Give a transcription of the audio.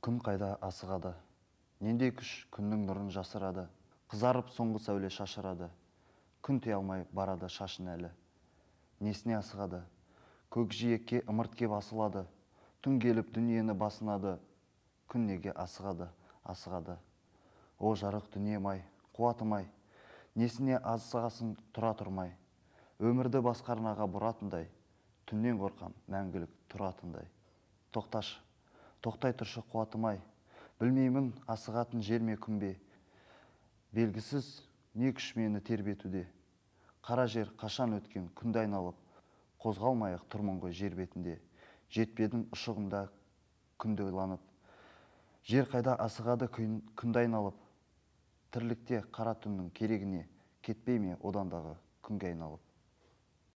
күн қайда асығады нендей күш күннің нұрын жасырады қызарып соңғы сәуле шашырады күн тия алмай барады шашын әлі несіне асығады көкжиекке ымырт кеп асылады түн келіп дүниені басынады күн неге асығады асығады о жарық дүнием ай қуатым ай несіне асығасың тұра тұрмай өмірді басқа арнаға бұратындай түннен қорқам мәңгілік тұратындай тоқташы тоқтай тұршы қуатымай, ай білмеймін асығатын жер ме күн белгісіз не күш мені тербетуде қара жер қашан өткен күнді айналып қозғалмай ақ жер бетінде жетпедім ұшығында күнді ойланып жер қайда асығады күндайын күнді айналып тірлікте қара түннің керегіне кетпей ме одан күнге айналып